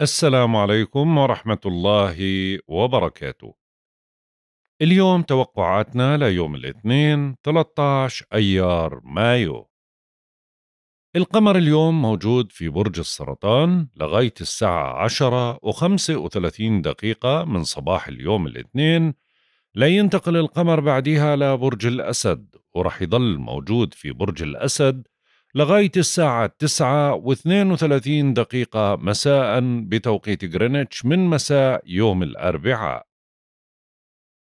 السلام عليكم ورحمة الله وبركاته. اليوم توقعاتنا ليوم الاثنين 13 أيار مايو. القمر اليوم موجود في برج السرطان لغاية الساعة 10 و35 دقيقة من صباح اليوم الاثنين لينتقل القمر بعدها لبرج الأسد ورح يضل موجود في برج الأسد لغاية الساعة 9 واثنين وثلاثين دقيقة مساء بتوقيت غرينتش من مساء يوم الأربعاء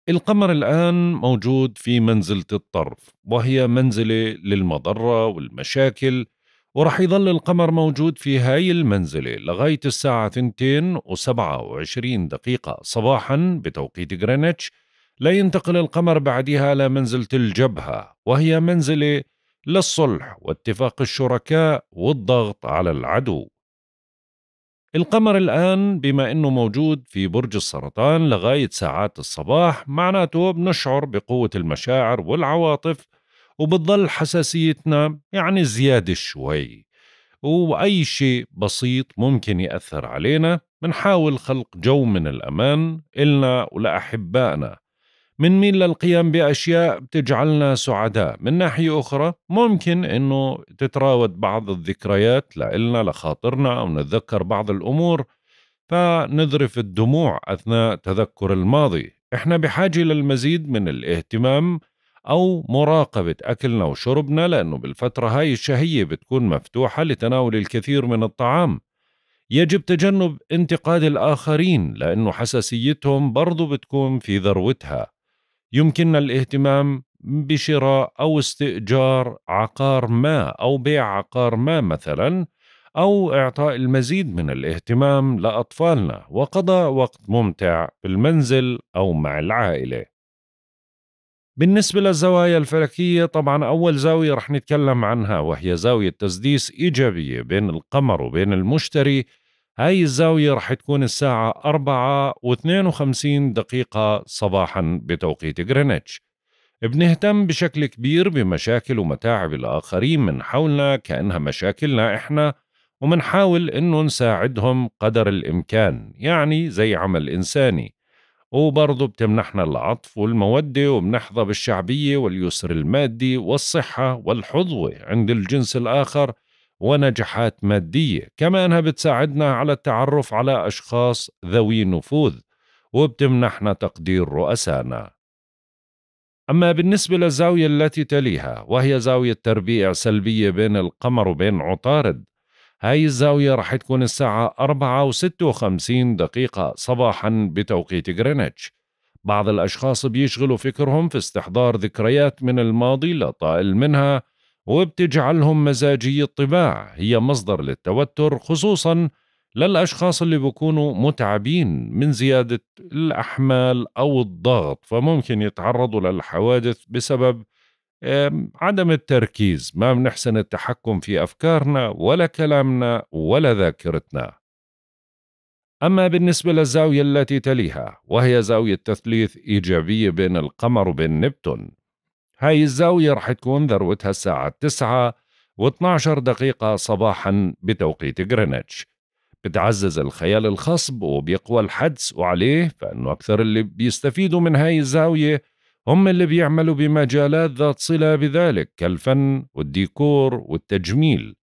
القمر الآن موجود في منزلة الطرف وهي منزلة للمضرة والمشاكل ورح يظل القمر موجود في هاي المنزلة لغاية الساعة 2 وسبعة وعشرين دقيقة صباحا بتوقيت غرينتش لا ينتقل القمر بعدها لمنزلة الجبهة وهي منزلة للصلح واتفاق الشركاء والضغط على العدو القمر الآن بما أنه موجود في برج السرطان لغاية ساعات الصباح معناته بنشعر بقوة المشاعر والعواطف وبتضل حساسيتنا يعني زيادة شوي وأي شيء بسيط ممكن يأثر علينا بنحاول خلق جو من الأمان إلنا ولأحبائنا بنميل للقيام بأشياء بتجعلنا سعداء من ناحية أخرى ممكن أنه تتراود بعض الذكريات لإلنا لخاطرنا أو نتذكر بعض الأمور فنذرف الدموع أثناء تذكر الماضي إحنا بحاجة للمزيد من الاهتمام أو مراقبة أكلنا وشربنا لأنه بالفترة هاي الشهية بتكون مفتوحة لتناول الكثير من الطعام يجب تجنب انتقاد الآخرين لأنه حساسيتهم برضو بتكون في ذروتها يمكننا الاهتمام بشراء او استئجار عقار ما او بيع عقار ما مثلا او اعطاء المزيد من الاهتمام لاطفالنا وقضاء وقت ممتع في المنزل او مع العائله بالنسبه للزوايا الفلكيه طبعا اول زاويه رح نتكلم عنها وهي زاويه تسديس ايجابيه بين القمر وبين المشتري هاي الزاوية رح تكون الساعة 4 و52 دقيقة صباحا بتوقيت غرينتش بنهتم بشكل كبير بمشاكل ومتاعب الآخرين من حولنا كأنها مشاكلنا إحنا ومنحاول إنه نساعدهم قدر الإمكان يعني زي عمل إنساني وبرضه بتمنحنا العطف والمودة وبنحظى بالشعبية واليسر المادي والصحة والحظوة عند الجنس الآخر ونجاحات مادية كما أنها بتساعدنا على التعرف على أشخاص ذوي نفوذ وبتمنحنا تقدير رؤسائنا أما بالنسبة للزاوية التي تليها وهي زاوية تربيع سلبية بين القمر وبين عطارد هاي الزاوية رح تكون الساعة 4 و 56 دقيقة صباحا بتوقيت غرينتش بعض الأشخاص بيشغلوا فكرهم في استحضار ذكريات من الماضي لطائل منها وبتجعلهم مزاجي الطباع هي مصدر للتوتر خصوصا للأشخاص اللي بكونوا متعبين من زيادة الأحمال أو الضغط فممكن يتعرضوا للحوادث بسبب عدم التركيز ما بنحسن التحكم في أفكارنا ولا كلامنا ولا ذاكرتنا أما بالنسبة للزاوية التي تليها وهي زاوية تثليث إيجابية بين القمر وبين نبتون هاي الزاوية رح تكون ذروتها الساعة 9 و12 دقيقة صباحا بتوقيت غرينتش بتعزز الخيال الخصب وبيقوى الحدس وعليه فإنه أكثر اللي بيستفيدوا من هاي الزاوية هم اللي بيعملوا بمجالات ذات صلة بذلك كالفن والديكور والتجميل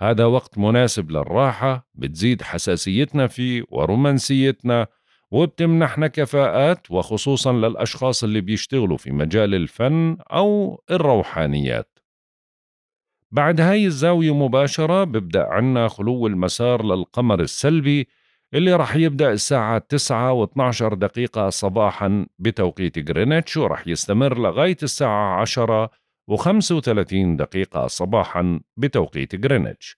هذا وقت مناسب للراحة بتزيد حساسيتنا فيه ورومانسيتنا وبتمنحنا كفاءات وخصوصا للأشخاص اللي بيشتغلوا في مجال الفن أو الروحانيات بعد هاي الزاوية مباشرة ببدأ عنا خلو المسار للقمر السلبي اللي رح يبدأ الساعة 9 و 12 دقيقة صباحا بتوقيت غرينتش ورح يستمر لغاية الساعة 10 و 35 دقيقة صباحا بتوقيت غرينتش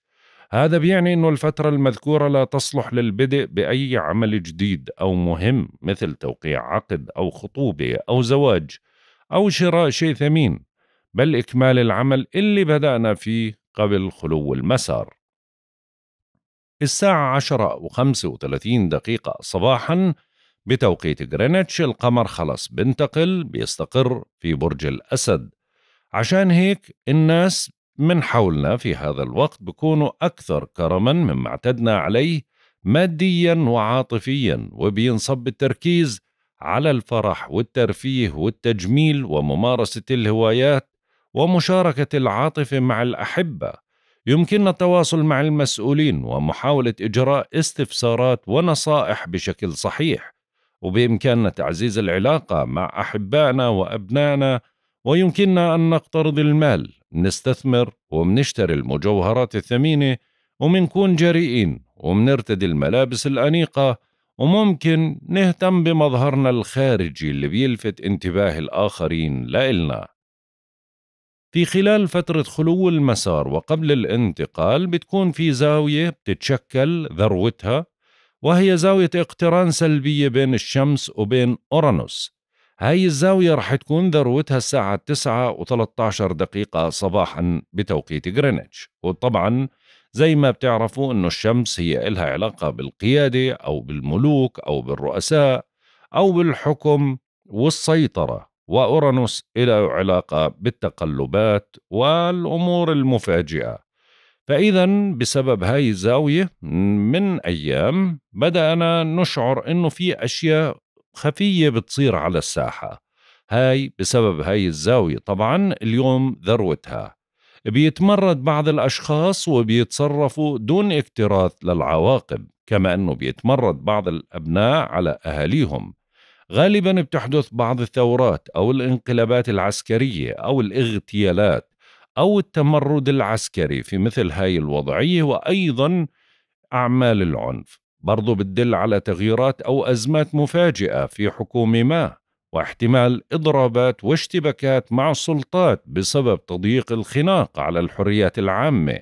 هذا بيعني أنه الفترة المذكورة لا تصلح للبدء بأي عمل جديد أو مهم مثل توقيع عقد أو خطوبة أو زواج أو شراء شيء ثمين بل إكمال العمل اللي بدأنا فيه قبل خلو المسار الساعة عشرة وخمسة وثلاثين دقيقة صباحا بتوقيت غرينتش القمر خلص بنتقل بيستقر في برج الأسد عشان هيك الناس من حولنا في هذا الوقت بكونوا أكثر كرما مما اعتدنا عليه ماديا وعاطفيا وبينصب التركيز على الفرح والترفيه والتجميل وممارسة الهوايات ومشاركة العاطفة مع الأحبة يمكننا التواصل مع المسؤولين ومحاولة إجراء استفسارات ونصائح بشكل صحيح وبإمكاننا تعزيز العلاقة مع أحبائنا وأبنائنا ويمكننا أن نقترض المال منستثمر ومنشتري المجوهرات الثمينة ومنكون جريئين ومنرتدي الملابس الأنيقة وممكن نهتم بمظهرنا الخارجي اللي بيلفت انتباه الآخرين لإلنا في خلال فترة خلو المسار وقبل الانتقال بتكون في زاوية بتتشكل ذروتها وهي زاوية اقتران سلبية بين الشمس وبين أورانوس هاي الزاوية رح تكون ذروتها الساعة 9 و13 دقيقة صباحا بتوقيت غرينتش وطبعا زي ما بتعرفوا انه الشمس هي إلها علاقة بالقيادة أو بالملوك أو بالرؤساء أو بالحكم والسيطرة وأورانوس له علاقة بالتقلبات والأمور المفاجئة فإذا بسبب هاي الزاوية من أيام بدأنا نشعر أنه في أشياء خفية بتصير على الساحة هاي بسبب هاي الزاوية طبعا اليوم ذروتها بيتمرد بعض الأشخاص وبيتصرفوا دون اكتراث للعواقب كما أنه بيتمرد بعض الأبناء على أهاليهم غالبا بتحدث بعض الثورات أو الانقلابات العسكرية أو الاغتيالات أو التمرد العسكري في مثل هاي الوضعية وأيضا أعمال العنف برضو بتدل على تغييرات أو أزمات مفاجئة في حكومة ما واحتمال إضرابات واشتباكات مع السلطات بسبب تضييق الخناق على الحريات العامة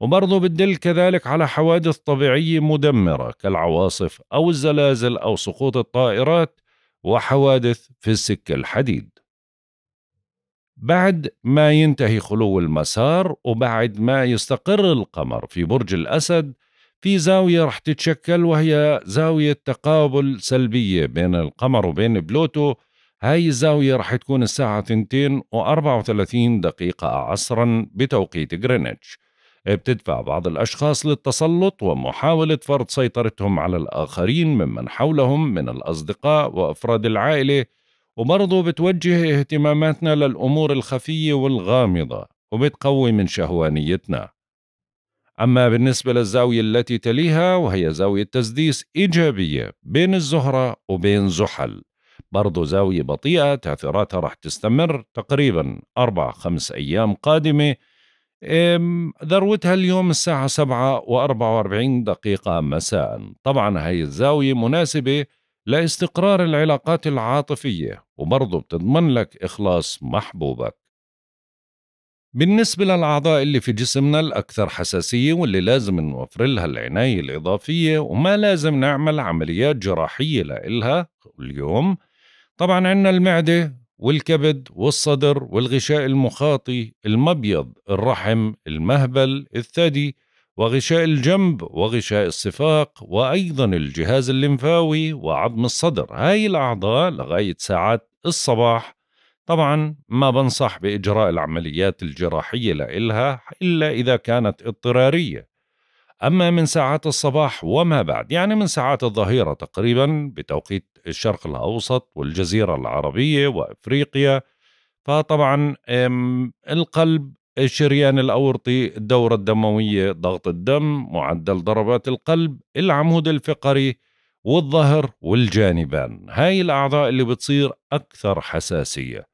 وبرضو بتدل كذلك على حوادث طبيعية مدمرة كالعواصف أو الزلازل أو سقوط الطائرات وحوادث في السكة الحديد بعد ما ينتهي خلو المسار وبعد ما يستقر القمر في برج الأسد في زاوية رح تتشكل وهي زاوية تقابل سلبية بين القمر وبين بلوتو هاي الزاوية رح تكون الساعة 2 و34 دقيقة عصرا بتوقيت غرينتش بتدفع بعض الأشخاص للتسلط ومحاولة فرض سيطرتهم على الآخرين ممن حولهم من الأصدقاء وأفراد العائلة وبرضه بتوجه اهتماماتنا للأمور الخفية والغامضة وبتقوي من شهوانيتنا أما بالنسبة للزاوية التي تليها وهي زاوية تسديس إيجابية بين الزهرة وبين زحل برضو زاوية بطيئة تأثيراتها راح تستمر تقريبا أربع خمس أيام قادمة ذروتها اليوم الساعة سبعة و واربعين دقيقة مساء طبعا هاي الزاوية مناسبة لاستقرار العلاقات العاطفية وبرضو بتضمن لك إخلاص محبوبك بالنسبة للأعضاء اللي في جسمنا الأكثر حساسية واللي لازم نوفر لها العناية الإضافية وما لازم نعمل عمليات جراحية لإلها اليوم طبعا عندنا المعدة والكبد والصدر والغشاء المخاطي المبيض الرحم المهبل الثدي وغشاء الجنب وغشاء الصفاق وأيضا الجهاز الليمفاوي وعظم الصدر هاي الأعضاء لغاية ساعات الصباح طبعا ما بنصح بإجراء العمليات الجراحية لإلها إلا إذا كانت اضطرارية أما من ساعات الصباح وما بعد يعني من ساعات الظهيرة تقريبا بتوقيت الشرق الأوسط والجزيرة العربية وأفريقيا فطبعا القلب الشريان الأورطي الدورة الدموية ضغط الدم معدل ضربات القلب العمود الفقري والظهر والجانبان هاي الأعضاء اللي بتصير أكثر حساسية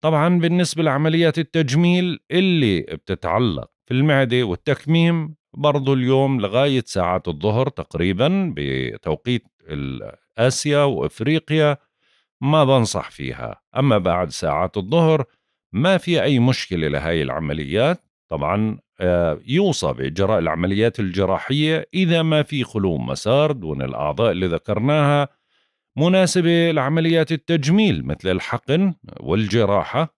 طبعا بالنسبة لعمليات التجميل اللي بتتعلق في المعدة والتكميم برضو اليوم لغاية ساعات الظهر تقريبا بتوقيت آسيا وإفريقيا ما بنصح فيها أما بعد ساعات الظهر ما في أي مشكلة لهاي العمليات طبعا آه، يوصى بإجراء العمليات الجراحية إذا ما في خلو مسار دون الأعضاء اللي ذكرناها مناسبة لعمليات التجميل مثل الحقن والجراحة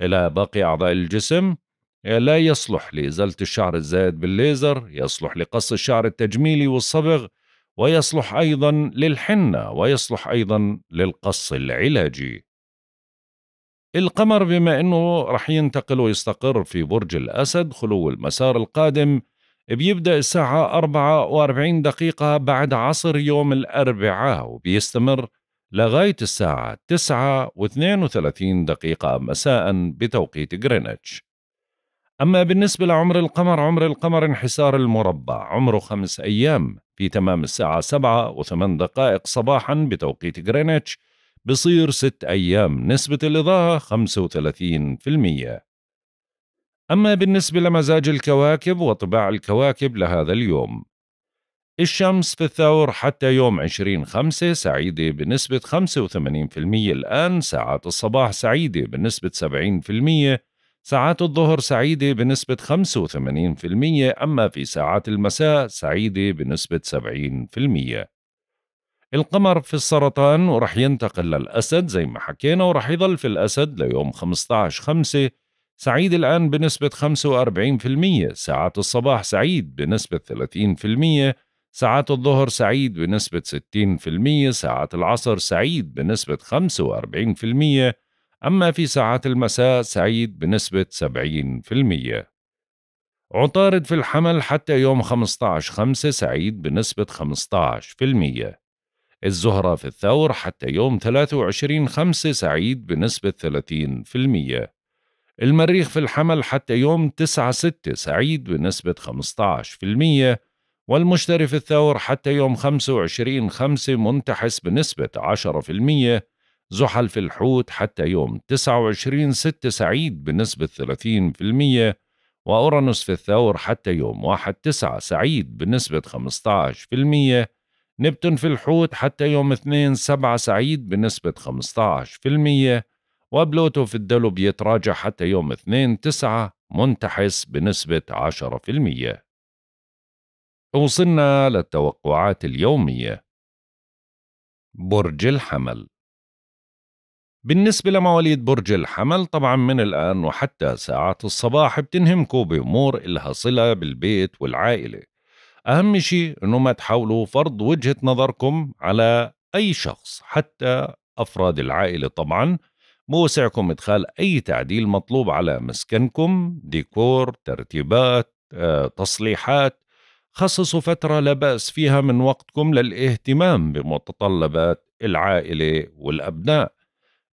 إلى باقي أعضاء الجسم لا يصلح لإزالة الشعر الزائد بالليزر يصلح لقص الشعر التجميلي والصبغ ويصلح أيضا للحنة ويصلح أيضا للقص العلاجي القمر بما أنه رح ينتقل ويستقر في برج الأسد خلو المسار القادم بيبدأ الساعة 44 دقيقة بعد عصر يوم الأربعاء وبيستمر لغاية الساعة 9 و32 دقيقة مساء بتوقيت غرينتش أما بالنسبة لعمر القمر عمر القمر انحسار المربع عمره خمس أيام في تمام الساعة 7 و8 دقائق صباحا بتوقيت غرينتش بصير ست أيام نسبة الإضاءة 35% أما بالنسبة لمزاج الكواكب وطباع الكواكب لهذا اليوم الشمس في الثور حتى يوم 20 خمسة سعيدة بنسبة 85% الآن ساعات الصباح سعيدة بنسبة 70% ساعات الظهر سعيدة بنسبة 85% أما في ساعات المساء سعيدة بنسبة 70% القمر في السرطان ورح ينتقل للأسد زي ما حكينا ورح يظل في الأسد ليوم 15 خمسة سعيد الآن بنسبة 45%، ساعات الصباح سعيد بنسبة 30%، ساعات الظهر سعيد بنسبة 60%، ساعات العصر سعيد بنسبة 45%، أما في ساعات المساء سعيد بنسبة 70%. عطارد في الحمل حتى يوم 15/5 سعيد بنسبة 15%. الزهرة في الثور حتى يوم 23/5 سعيد بنسبة 30%. المريخ في الحمل حتى يوم 9 6 سعيد بنسبة 15% والمشتري في الثور حتى يوم 25 5 منتحس بنسبة 10% زحل في الحوت حتى يوم 29 6 سعيد بنسبة 30% وأورانوس في الثور حتى يوم 1 9 سعيد بنسبة 15% نبتون في الحوت حتى يوم 2 7 سعيد بنسبة 15% وبلوتو في الدلو بيتراجع حتى يوم 2 9 منتحس بنسبة 10% وصلنا للتوقعات اليومية برج الحمل بالنسبة لمواليد برج الحمل طبعا من الآن وحتى ساعات الصباح بتنهمكوا بأمور إلها صلة بالبيت والعائلة أهم شيء أنه ما تحاولوا فرض وجهة نظركم على أي شخص حتى أفراد العائلة طبعاً بوسعكم إدخال أي تعديل مطلوب على مسكنكم ديكور ترتيبات آه، تصليحات خصصوا فترة لا بأس فيها من وقتكم للاهتمام بمتطلبات العائلة والأبناء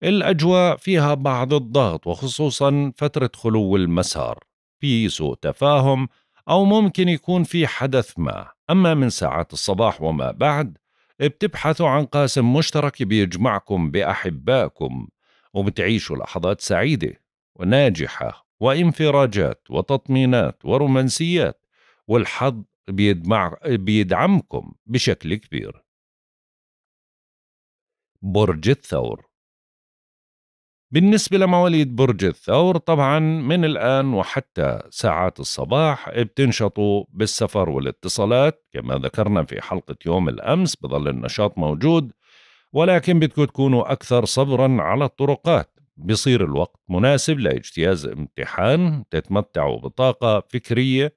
الأجواء فيها بعض الضغط وخصوصا فترة خلو المسار في سوء تفاهم أو ممكن يكون في حدث ما أما من ساعات الصباح وما بعد بتبحثوا عن قاسم مشترك بيجمعكم بأحبائكم وبتعيشوا لحظات سعيدة وناجحة وانفراجات وتطمينات ورومانسيات والحظ بيدمع بيدعمكم بشكل كبير برج الثور بالنسبة لمواليد برج الثور طبعا من الآن وحتى ساعات الصباح بتنشطوا بالسفر والاتصالات كما ذكرنا في حلقة يوم الأمس بظل النشاط موجود ولكن بدكم تكونوا أكثر صبرا على الطرقات بصير الوقت مناسب لاجتياز امتحان تتمتعوا بطاقة فكرية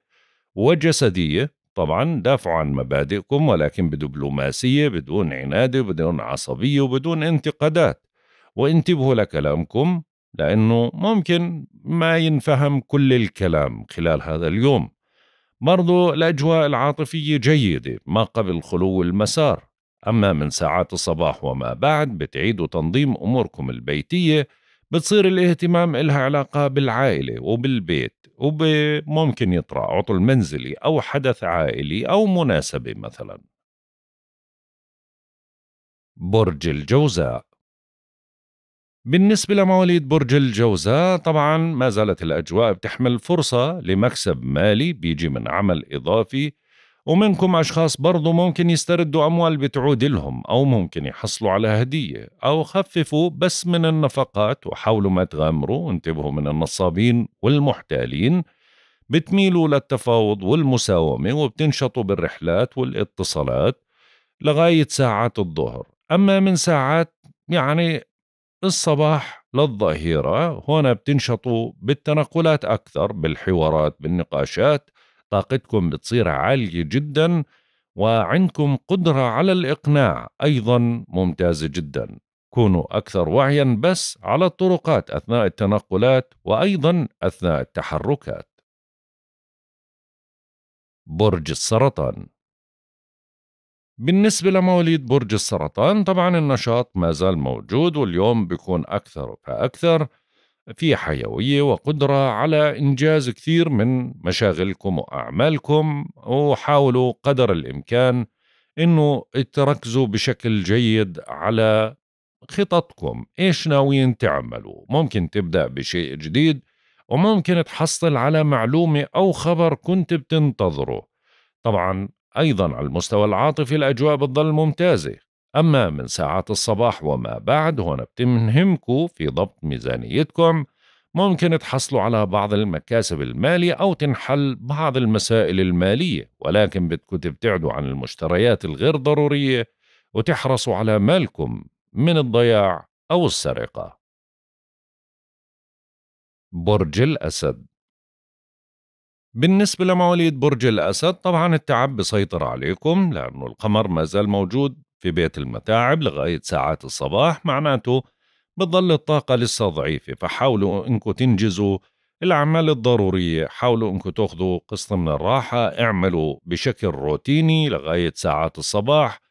وجسدية طبعا دافعوا عن مبادئكم ولكن بدبلوماسية بدون عنادة بدون عصبية وبدون انتقادات وانتبهوا لكلامكم لأنه ممكن ما ينفهم كل الكلام خلال هذا اليوم برضو الأجواء العاطفية جيدة ما قبل خلو المسار أما من ساعات الصباح وما بعد بتعيدوا تنظيم أموركم البيتية بتصير الاهتمام إلها علاقة بالعائلة وبالبيت وممكن يطرأ عطل منزلي أو حدث عائلي أو مناسبة مثلا برج الجوزاء بالنسبة لمواليد برج الجوزاء طبعا ما زالت الأجواء بتحمل فرصة لمكسب مالي بيجي من عمل إضافي ومنكم أشخاص برضو ممكن يستردوا أموال بتعود لهم أو ممكن يحصلوا على هدية أو خففوا بس من النفقات وحاولوا ما تغامروا وانتبهوا من النصابين والمحتالين بتميلوا للتفاوض والمساومة وبتنشطوا بالرحلات والاتصالات لغاية ساعات الظهر أما من ساعات يعني الصباح للظهيرة هنا بتنشطوا بالتنقلات أكثر بالحوارات بالنقاشات طاقتكم بتصير عالية جدا وعندكم قدرة على الإقناع أيضا ممتازة جدا كونوا أكثر وعيا بس على الطرقات أثناء التنقلات وأيضا أثناء التحركات برج السرطان بالنسبة لمواليد برج السرطان طبعا النشاط ما زال موجود واليوم بيكون أكثر فأكثر في حيويه وقدره على انجاز كثير من مشاغلكم واعمالكم وحاولوا قدر الامكان انه تركزوا بشكل جيد على خططكم ايش ناويين تعملوا ممكن تبدا بشيء جديد وممكن تحصل على معلومه او خبر كنت بتنتظره طبعا ايضا على المستوى العاطفي الاجواء بتظل ممتازه أما من ساعات الصباح وما بعد هون بتمهمكم في ضبط ميزانيتكم ممكن تحصلوا على بعض المكاسب المالية أو تنحل بعض المسائل المالية ولكن بدكم تبتعدوا عن المشتريات الغير ضرورية وتحرصوا على مالكم من الضياع أو السرقة برج الأسد بالنسبة لمواليد برج الأسد طبعا التعب بيسيطر عليكم لأنه القمر ما زال موجود في بيت المتاعب لغاية ساعات الصباح معناته بتضل الطاقة لسه ضعيفة فحاولوا انكم تنجزوا الأعمال الضرورية حاولوا انكم تاخذوا قسط من الراحة اعملوا بشكل روتيني لغاية ساعات الصباح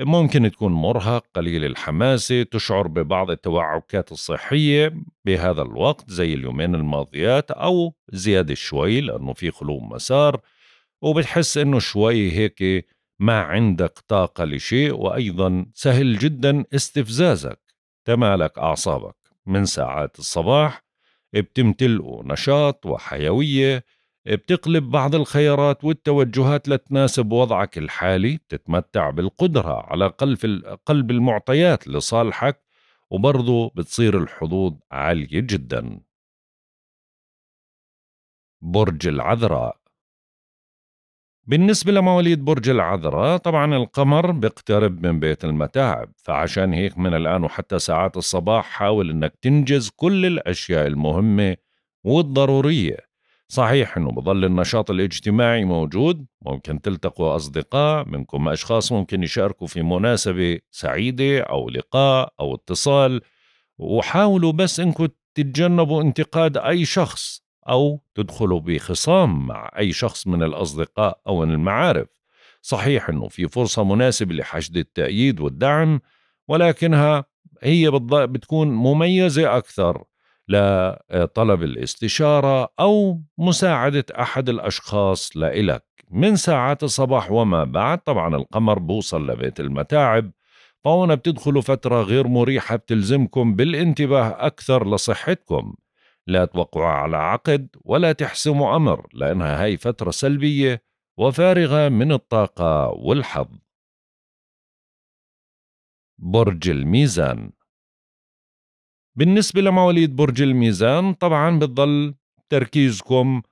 ممكن تكون مرهق قليل الحماسة تشعر ببعض التوعكات الصحية بهذا الوقت زي اليومين الماضيات أو زيادة شوي لأنه في خلو مسار وبتحس إنه شوي هيك ما عندك طاقة لشيء وأيضا سهل جدا استفزازك تمالك أعصابك من ساعات الصباح بتمتلئوا نشاط وحيوية بتقلب بعض الخيارات والتوجهات لتناسب وضعك الحالي بتتمتع بالقدرة على قلب, المعطيات لصالحك وبرضو بتصير الحظوظ عالية جدا برج العذراء بالنسبة لمواليد برج العذراء طبعا القمر بيقترب من بيت المتاعب فعشان هيك من الآن وحتى ساعات الصباح حاول أنك تنجز كل الأشياء المهمة والضرورية صحيح أنه بظل النشاط الاجتماعي موجود ممكن تلتقوا أصدقاء منكم أشخاص ممكن يشاركوا في مناسبة سعيدة أو لقاء أو اتصال وحاولوا بس أنكم تتجنبوا انتقاد أي شخص أو تدخلوا بخصام مع أي شخص من الأصدقاء أو المعارف صحيح أنه في فرصة مناسبة لحشد التأييد والدعم ولكنها هي بتكون مميزة أكثر لطلب الاستشارة أو مساعدة أحد الأشخاص لإلك من ساعات الصباح وما بعد طبعا القمر بوصل لبيت المتاعب فهنا بتدخلوا فترة غير مريحة بتلزمكم بالانتباه أكثر لصحتكم لا توقع على عقد ولا تحسم أمر لأنها هاي فترة سلبية وفارغة من الطاقة والحظ برج الميزان بالنسبة لمواليد برج الميزان طبعا بتظل تركيزكم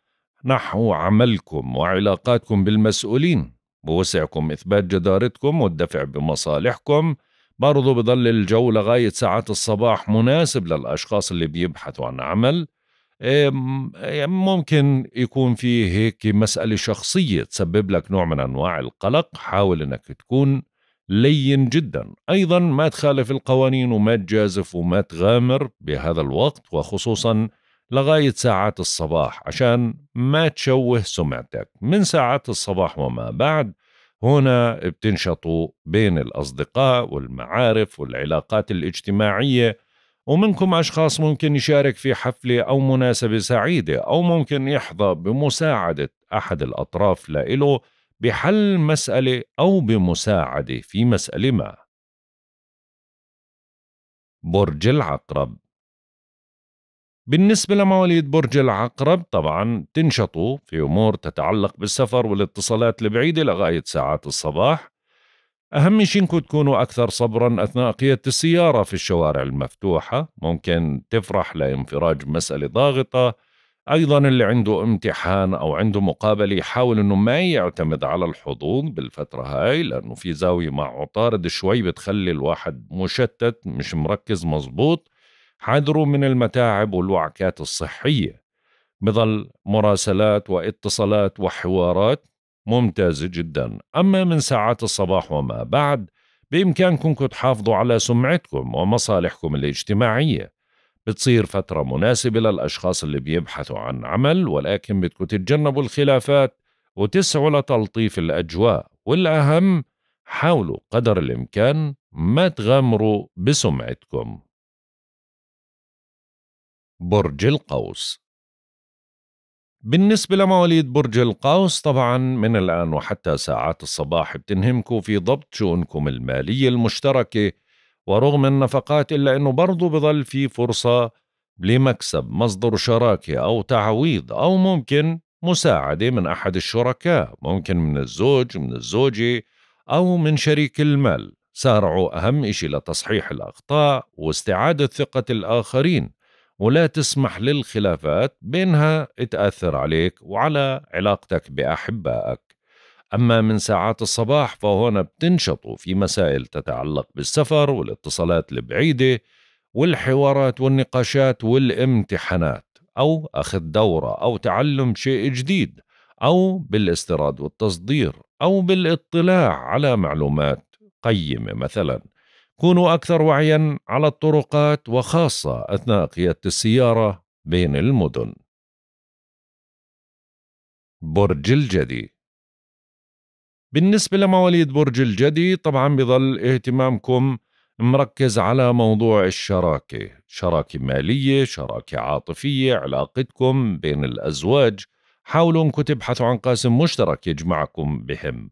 نحو عملكم وعلاقاتكم بالمسؤولين بوسعكم إثبات جدارتكم والدفع بمصالحكم برضو بضل الجو لغاية ساعات الصباح مناسب للأشخاص اللي بيبحثوا عن عمل ممكن يكون في هيك مسألة شخصية تسبب لك نوع من أنواع القلق حاول أنك تكون لين جدا أيضا ما تخالف القوانين وما تجازف وما تغامر بهذا الوقت وخصوصا لغاية ساعات الصباح عشان ما تشوه سمعتك من ساعات الصباح وما بعد هنا بتنشطوا بين الأصدقاء والمعارف والعلاقات الاجتماعية ومنكم أشخاص ممكن يشارك في حفلة أو مناسبة سعيدة أو ممكن يحظى بمساعدة أحد الأطراف لإله بحل مسألة أو بمساعدة في مسألة ما برج العقرب بالنسبة لمواليد برج العقرب طبعا تنشطوا في أمور تتعلق بالسفر والاتصالات البعيدة لغاية ساعات الصباح أهم شيء إنكم تكونوا أكثر صبرا أثناء قيادة السيارة في الشوارع المفتوحة ممكن تفرح لانفراج مسألة ضاغطة أيضا اللي عنده امتحان أو عنده مقابلة يحاول إنه ما يعتمد على الحظوظ بالفترة هاي لأنه في زاوية مع عطارد شوي بتخلي الواحد مشتت مش مركز مزبوط حذروا من المتاعب والوعكات الصحية بظل مراسلات واتصالات وحوارات ممتازة جدا أما من ساعات الصباح وما بعد بإمكانكم تحافظوا على سمعتكم ومصالحكم الاجتماعية بتصير فترة مناسبة للأشخاص اللي بيبحثوا عن عمل ولكن بدكم تتجنبوا الخلافات وتسعوا لتلطيف الأجواء والأهم حاولوا قدر الإمكان ما تغامروا بسمعتكم برج القوس بالنسبة لمواليد برج القوس طبعا من الآن وحتى ساعات الصباح بتنهمكم في ضبط شؤونكم المالية المشتركة ورغم النفقات إلا أنه برضو بضل في فرصة لمكسب مصدر شراكة أو تعويض أو ممكن مساعدة من أحد الشركاء ممكن من الزوج من الزوجة أو من شريك المال سارعوا أهم إشي لتصحيح الأخطاء واستعادة ثقة الآخرين ولا تسمح للخلافات بأنها تأثر عليك وعلى علاقتك بأحبائك أما من ساعات الصباح فهنا بتنشطوا في مسائل تتعلق بالسفر والاتصالات البعيدة والحوارات والنقاشات والامتحانات أو أخذ دورة أو تعلم شيء جديد أو بالاستيراد والتصدير أو بالاطلاع على معلومات قيمة مثلاً كونوا أكثر وعيا على الطرقات وخاصة أثناء قيادة السيارة بين المدن برج الجدي بالنسبة لمواليد برج الجدي طبعا بظل اهتمامكم مركز على موضوع الشراكة شراكة مالية شراكة عاطفية علاقتكم بين الأزواج حاولوا انكم تبحثوا عن قاسم مشترك يجمعكم بهم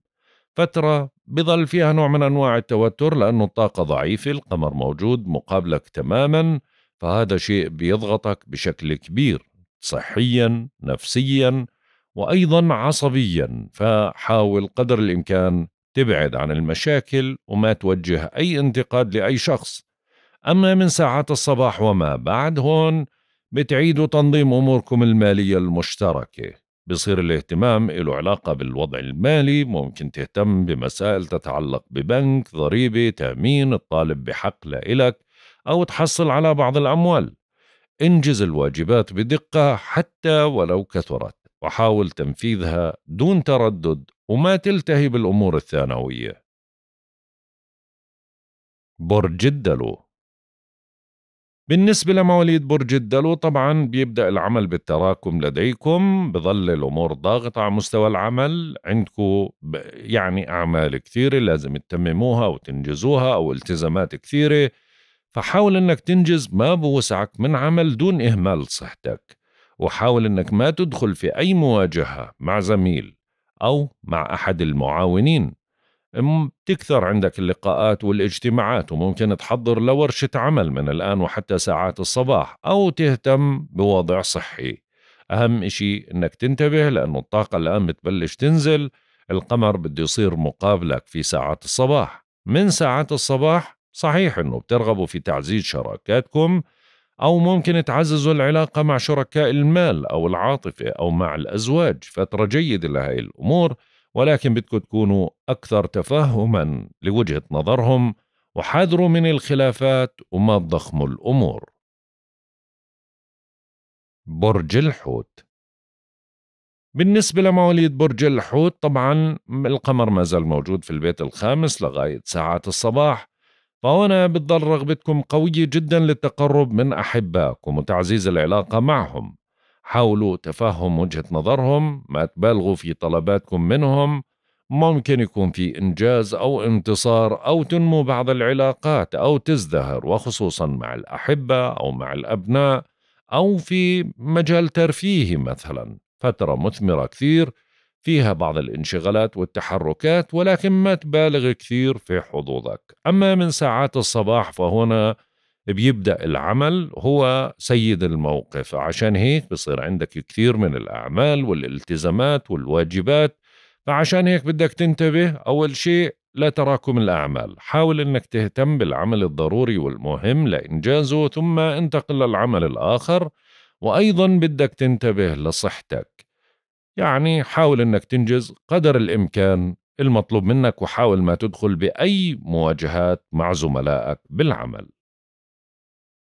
فترة بظل فيها نوع من أنواع التوتر لأنه الطاقة ضعيفة القمر موجود مقابلك تماما فهذا شيء بيضغطك بشكل كبير صحيا نفسيا وأيضا عصبيا فحاول قدر الإمكان تبعد عن المشاكل وما توجه أي انتقاد لأي شخص أما من ساعات الصباح وما بعد هون بتعيدوا تنظيم أموركم المالية المشتركة بصير الاهتمام له علاقة بالوضع المالي ممكن تهتم بمسائل تتعلق ببنك ضريبة تأمين الطالب بحق لإلك أو تحصل على بعض الأموال انجز الواجبات بدقة حتى ولو كثرت وحاول تنفيذها دون تردد وما تلتهي بالأمور الثانوية برج الدلو بالنسبة لمواليد برج الدلو طبعا بيبدأ العمل بالتراكم لديكم بظل الأمور ضاغطة على مستوى العمل عندكم يعني أعمال كثيرة لازم تتمموها وتنجزوها أو التزامات كثيرة فحاول أنك تنجز ما بوسعك من عمل دون إهمال صحتك وحاول أنك ما تدخل في أي مواجهة مع زميل أو مع أحد المعاونين بتكثر عندك اللقاءات والاجتماعات وممكن تحضر لورشة عمل من الآن وحتى ساعات الصباح أو تهتم بوضع صحي أهم إشي أنك تنتبه لأنه الطاقة الآن بتبلش تنزل القمر بده يصير مقابلك في ساعات الصباح من ساعات الصباح صحيح أنه بترغبوا في تعزيز شراكاتكم أو ممكن تعززوا العلاقة مع شركاء المال أو العاطفة أو مع الأزواج فترة جيدة لهي الأمور ولكن بدكم تكونوا أكثر تفهما لوجهة نظرهم وحذروا من الخلافات وما تضخموا الأمور برج الحوت بالنسبة لمواليد برج الحوت طبعا القمر ما زال موجود في البيت الخامس لغاية ساعات الصباح فهنا بتضل رغبتكم قوية جدا للتقرب من أحبائكم وتعزيز العلاقة معهم حاولوا تفهم وجهة نظرهم ما تبالغوا في طلباتكم منهم ممكن يكون في إنجاز أو انتصار أو تنمو بعض العلاقات أو تزدهر وخصوصا مع الأحبة أو مع الأبناء أو في مجال ترفيهي مثلا فترة مثمرة كثير فيها بعض الانشغالات والتحركات ولكن ما تبالغ كثير في حظوظك أما من ساعات الصباح فهنا بيبدا العمل هو سيد الموقف عشان هيك بصير عندك كثير من الاعمال والالتزامات والواجبات فعشان هيك بدك تنتبه اول شيء لا تراكم الاعمال حاول انك تهتم بالعمل الضروري والمهم لانجازه ثم انتقل للعمل الاخر وايضا بدك تنتبه لصحتك يعني حاول انك تنجز قدر الامكان المطلوب منك وحاول ما تدخل باي مواجهات مع زملائك بالعمل